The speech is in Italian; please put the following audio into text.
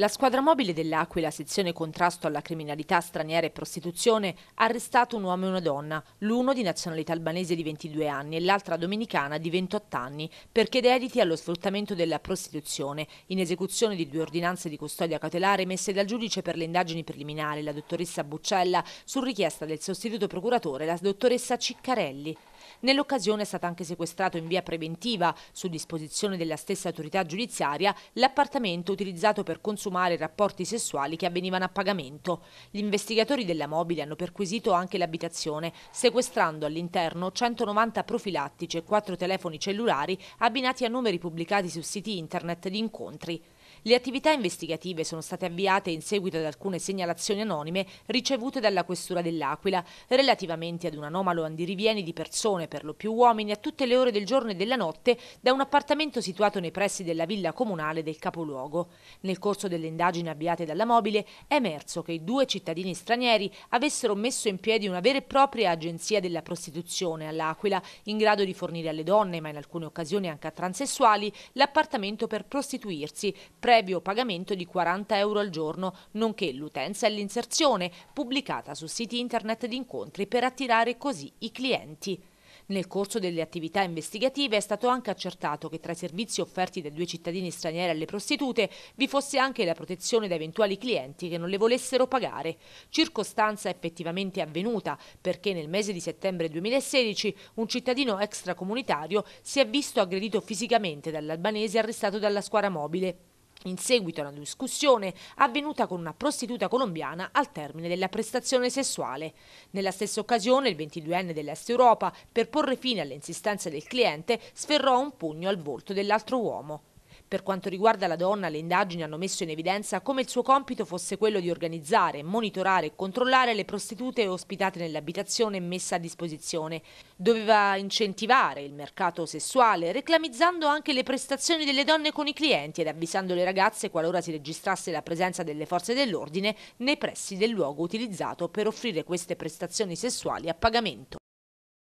La squadra mobile dell'Aquila, sezione contrasto alla criminalità straniera e prostituzione, ha arrestato un uomo e una donna, l'uno di nazionalità albanese di 22 anni e l'altra domenicana di 28 anni, perché dediti allo sfruttamento della prostituzione, in esecuzione di due ordinanze di custodia cautelare emesse dal giudice per le indagini preliminari, la dottoressa Buccella, su richiesta del sostituto procuratore, la dottoressa Ciccarelli. Nell'occasione è stato anche sequestrato in via preventiva, su disposizione della stessa autorità giudiziaria, l'appartamento utilizzato per consultare consumare rapporti sessuali che avvenivano a pagamento. Gli investigatori della mobile hanno perquisito anche l'abitazione, sequestrando all'interno 190 profilattici e 4 telefoni cellulari abbinati a numeri pubblicati su siti internet di incontri. Le attività investigative sono state avviate in seguito ad alcune segnalazioni anonime ricevute dalla Questura dell'Aquila relativamente ad un anomalo andirivieni di persone, per lo più uomini, a tutte le ore del giorno e della notte da un appartamento situato nei pressi della villa comunale del capoluogo. Nel corso delle indagini avviate dalla mobile è emerso che i due cittadini stranieri avessero messo in piedi una vera e propria agenzia della prostituzione all'Aquila, in grado di fornire alle donne, ma in alcune occasioni anche a transessuali, l'appartamento per prostituirsi, previo pagamento di 40 euro al giorno, nonché l'utenza e l'inserzione, pubblicata su siti internet di incontri per attirare così i clienti. Nel corso delle attività investigative è stato anche accertato che tra i servizi offerti dai due cittadini stranieri alle prostitute vi fosse anche la protezione da eventuali clienti che non le volessero pagare, circostanza effettivamente avvenuta perché nel mese di settembre 2016 un cittadino extracomunitario si è visto aggredito fisicamente dall'albanese arrestato dalla squadra mobile in seguito a una discussione avvenuta con una prostituta colombiana al termine della prestazione sessuale. Nella stessa occasione il 22enne dell'Est Europa, per porre fine alle insistenze del cliente, sferrò un pugno al volto dell'altro uomo. Per quanto riguarda la donna, le indagini hanno messo in evidenza come il suo compito fosse quello di organizzare, monitorare e controllare le prostitute ospitate nell'abitazione messa a disposizione. Doveva incentivare il mercato sessuale, reclamizzando anche le prestazioni delle donne con i clienti ed avvisando le ragazze qualora si registrasse la presenza delle forze dell'ordine nei pressi del luogo utilizzato per offrire queste prestazioni sessuali a pagamento.